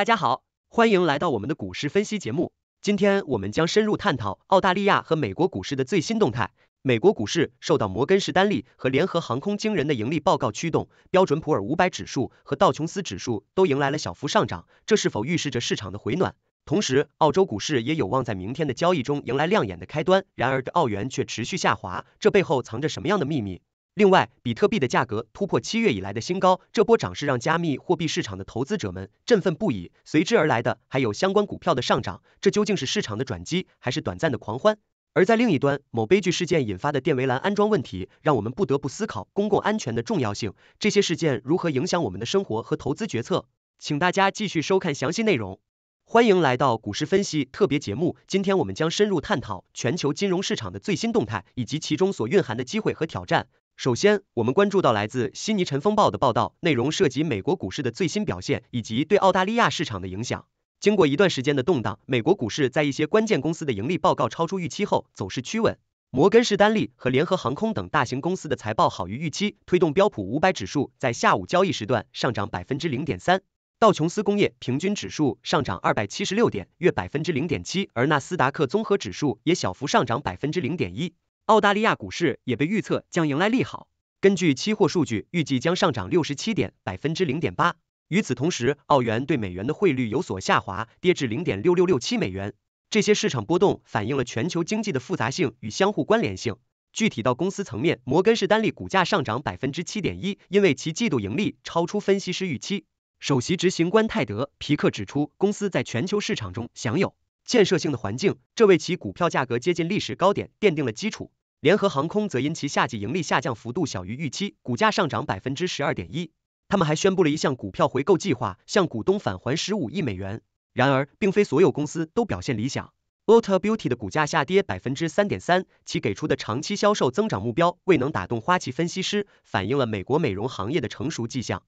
大家好，欢迎来到我们的股市分析节目。今天我们将深入探讨澳大利亚和美国股市的最新动态。美国股市受到摩根士丹利和联合航空惊人的盈利报告驱动，标准普尔五百指数和道琼斯指数都迎来了小幅上涨，这是否预示着市场的回暖？同时，澳洲股市也有望在明天的交易中迎来亮眼的开端。然而，澳元却持续下滑，这背后藏着什么样的秘密？另外，比特币的价格突破七月以来的新高，这波涨势让加密货币市场的投资者们振奋不已。随之而来的还有相关股票的上涨，这究竟是市场的转机还是短暂的狂欢？而在另一端，某悲剧事件引发的电围栏安装问题，让我们不得不思考公共安全的重要性。这些事件如何影响我们的生活和投资决策？请大家继续收看详细内容。欢迎来到股市分析特别节目，今天我们将深入探讨全球金融市场的最新动态以及其中所蕴含的机会和挑战。首先，我们关注到来自悉尼尘风暴的报道，内容涉及美国股市的最新表现以及对澳大利亚市场的影响。经过一段时间的动荡，美国股市在一些关键公司的盈利报告超出预期后，走势趋稳。摩根士丹利和联合航空等大型公司的财报好于预期，推动标普五百指数在下午交易时段上涨百分之零点三，道琼斯工业平均指数上涨二百七十六点，约百分之零点七，而纳斯达克综合指数也小幅上涨百分之零点一。澳大利亚股市也被预测将迎来利好，根据期货数据，预计将上涨六十七点百分之零点八。与此同时，澳元对美元的汇率有所下滑，跌至零点六六六七美元。这些市场波动反映了全球经济的复杂性与相互关联性。具体到公司层面，摩根士丹利股价上涨百分之七点一，因为其季度盈利超出分析师预期。首席执行官泰德皮克指出，公司在全球市场中享有建设性的环境，这为其股票价格接近历史高点奠定了基础。联合航空则因其夏季盈利下降幅度小于预期，股价上涨百分之十二点一。他们还宣布了一项股票回购计划，向股东返还十五亿美元。然而，并非所有公司都表现理想。a l t o Beauty 的股价下跌百分之三点三，其给出的长期销售增长目标未能打动花旗分析师，反映了美国美容行业的成熟迹象。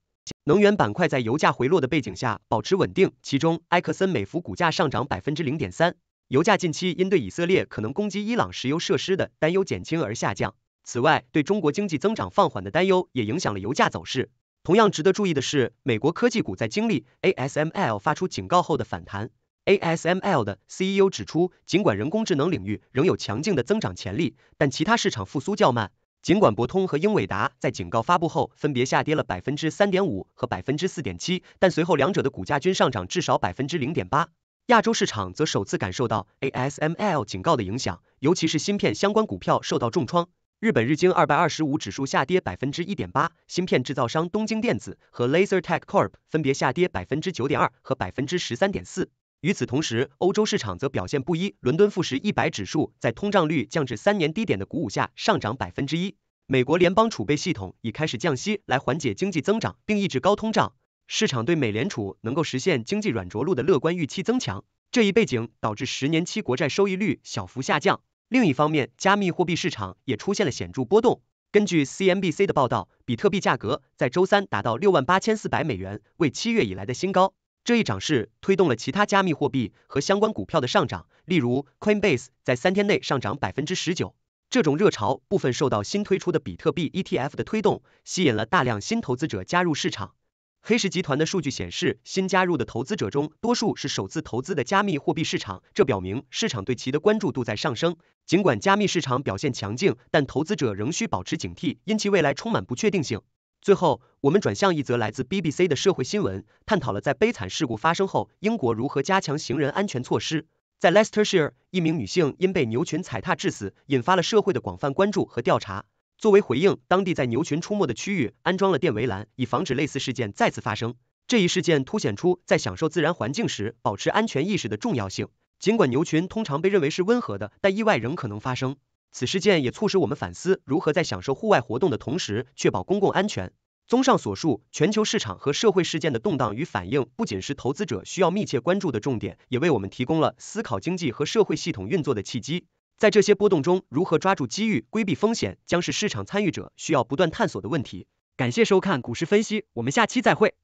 能源板块在油价回落的背景下保持稳定，其中埃克森美孚股价上涨百分之零点三。油价近期因对以色列可能攻击伊朗石油设施的担忧减轻而下降。此外，对中国经济增长放缓的担忧也影响了油价走势。同样值得注意的是，美国科技股在经历 ASML 发出警告后的反弹。ASML 的 CEO 指出，尽管人工智能领域仍有强劲的增长潜力，但其他市场复苏较慢。尽管博通和英伟达在警告发布后分别下跌了百分之三点五和百分之四点七，但随后两者的股价均上涨至少百分之零点八。亚洲市场则首次感受到 ASML 警告的影响，尤其是芯片相关股票受到重创。日本日经二百二十五指数下跌百分之一点八，芯片制造商东京电子和 Laser Tech Corp 分别下跌百分之九点二和百分之十三点四。与此同时，欧洲市场则表现不一，伦敦富时一百指数在通胀率降至三年低点的鼓舞下上涨百分之一。美国联邦储备系统已开始降息来缓解经济增长并抑制高通胀。市场对美联储能够实现经济软着陆的乐观预期增强，这一背景导致十年期国债收益率小幅下降。另一方面，加密货币市场也出现了显著波动。根据 CNBC 的报道，比特币价格在周三达到六万八千四百美元，为七月以来的新高。这一涨势推动了其他加密货币和相关股票的上涨，例如 Coinbase 在三天内上涨百分之十九。这种热潮部分受到新推出的比特币 ETF 的推动，吸引了大量新投资者加入市场。黑石集团的数据显示，新加入的投资者中多数是首次投资的加密货币市场，这表明市场对其的关注度在上升。尽管加密市场表现强劲，但投资者仍需保持警惕，因其未来充满不确定性。最后，我们转向一则来自 BBC 的社会新闻，探讨了在悲惨事故发生后，英国如何加强行人安全措施。在 Leicestershire，一名女性因被牛群踩踏致死，引发了社会的广泛关注和调查。作为回应，当地在牛群出没的区域安装了电围栏，以防止类似事件再次发生。这一事件凸显出在享受自然环境时保持安全意识的重要性。尽管牛群通常被认为是温和的，但意外仍可能发生。此事件也促使我们反思如何在享受户外活动的同时确保公共安全。综上所述，全球市场和社会事件的动荡与反应不仅是投资者需要密切关注的重点，也为我们提供了思考经济和社会系统运作的契机。在这些波动中，如何抓住机遇、规避风险，将是市场参与者需要不断探索的问题。感谢收看股市分析，我们下期再会。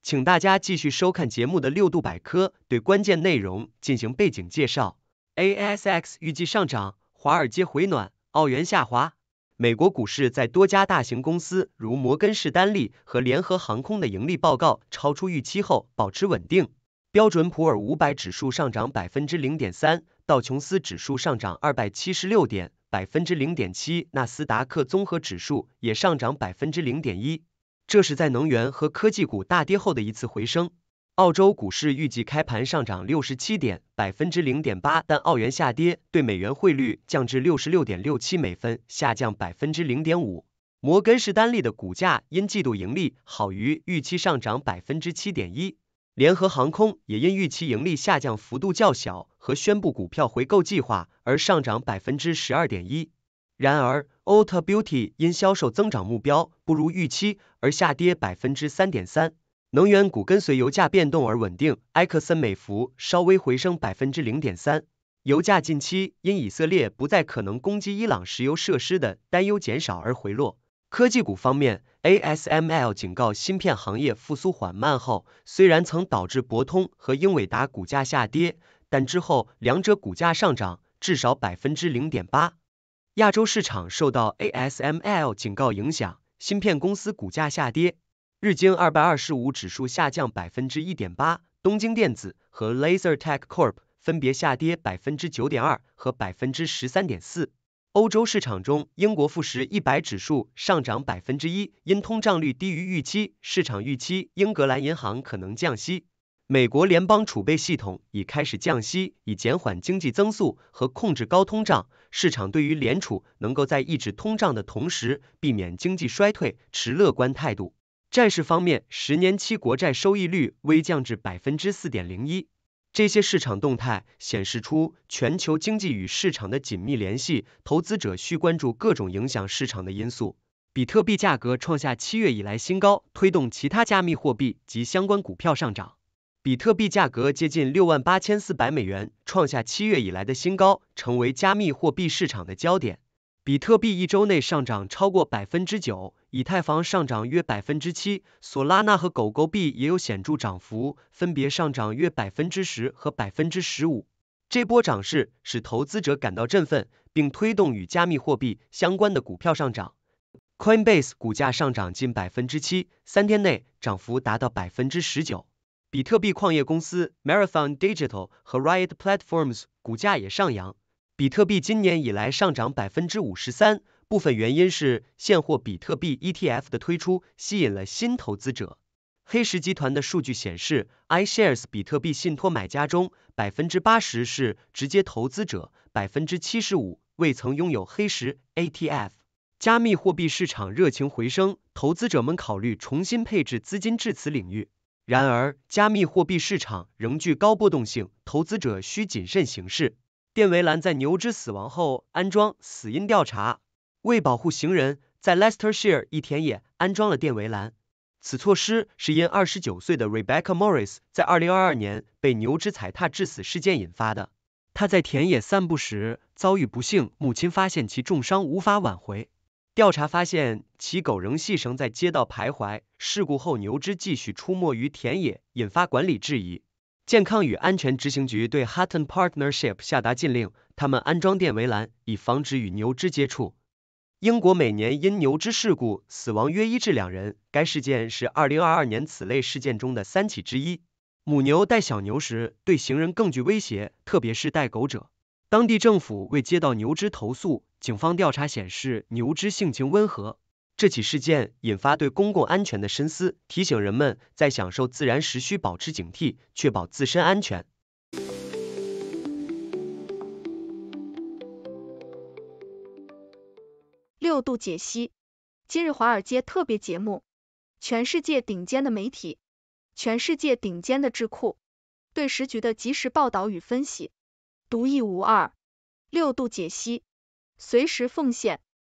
请大家继续收看节目的六度百科，对关键内容进行背景介绍。A S X 预计上涨，华尔街回暖，澳元下滑。美国股市在多家大型公司如摩根士丹利和联合航空的盈利报告超出预期后保持稳定。标准普尔五百指数上涨百分之零点三，道琼斯指数上涨二百七十六点百分之零点七，纳斯达克综合指数也上涨百分之零点一。这是在能源和科技股大跌后的一次回升。澳洲股市预计开盘上涨六十七点百分之零点八，但澳元下跌，对美元汇率降至六十六点六七美分，下降百分之零点五。摩根士丹利的股价因季度盈利好于预期上涨百分之七点一，联合航空也因预期盈利下降幅度较小和宣布股票回购计划而上涨百分之十二点一。然而，Ultra Beauty 因销售增长目标不如预期而下跌百分之三点三。能源股跟随油价变动而稳定，埃克森美孚稍微回升百分之零点三。油价近期因以色列不再可能攻击伊朗石油设施的担忧减少而回落。科技股方面，ASML 警告芯片行业复苏缓慢后，虽然曾导致博通和英伟达股价下跌，但之后两者股价上涨至少百分之零点八。亚洲市场受到 ASML 警告影响，芯片公司股价下跌。日经二百二十五指数下降百分之一点八，东京电子和 Laser Tech Corp 分别下跌百分之九点二和百分之十三点四。欧洲市场中，英国富时一百指数上涨百分之一，因通胀率低于预期。市场预期英格兰银行可能降息。美国联邦储备系统已开始降息，以减缓经济增速和控制高通胀。市场对于联储能够在抑制通胀的同时避免经济衰退持乐观态度。债市方面，十年期国债收益率微降至百分之四点零一。这些市场动态显示出全球经济与市场的紧密联系，投资者需关注各种影响市场的因素。比特币价格创下七月以来新高，推动其他加密货币及相关股票上涨。比特币价格接近六万八千四百美元，创下七月以来的新高，成为加密货币市场的焦点。比特币一周内上涨超过百分之九，以太坊上涨约百分之七，索拉纳和狗狗币也有显著涨幅，分别上涨约百分之十和百分之十五。这波涨势使投资者感到振奋，并推动与加密货币相关的股票上涨。Coinbase 股价上涨近百分之七，三天内涨幅达到百分之十九。比特币矿业公司 Marathon Digital 和 Riot Platforms 股价也上扬。比特币今年以来上涨百分之五十三，部分原因是现货比特币 ETF 的推出吸引了新投资者。黑石集团的数据显示，iShares 比特币信托买家中百分之八十是直接投资者，百分之七十五未曾拥有黑石 a t f 加密货币市场热情回升，投资者们考虑重新配置资金至此领域。然而，加密货币市场仍具高波动性，投资者需谨慎行事。电围栏在牛只死亡后安装，死因调查为保护行人，在 Leicestershire 一田野安装了电围栏。此措施是因29岁的 Rebecca Morris 在2022年被牛只踩踏致死事件引发的。她在田野散步时遭遇不幸，母亲发现其重伤无法挽回。调查发现其狗仍系绳在街道徘徊，事故后牛只继续出没于田野，引发管理质疑。健康与安全执行局对 Hutton Partnership 下达禁令，他们安装电围栏，以防止与牛只接触。英国每年因牛只事故死亡约一至两人，该事件是2022年此类事件中的三起之一。母牛带小牛时对行人更具威胁，特别是带狗者。当地政府未接到牛只投诉，警方调查显示牛只性情温和。这起事件引发对公共安全的深思，提醒人们在享受自然时需保持警惕，确保自身安全。六度解析，今日华尔街特别节目，全世界顶尖的媒体，全世界顶尖的智库对时局的及时报道与分析，独一无二。六度解析，随时奉献。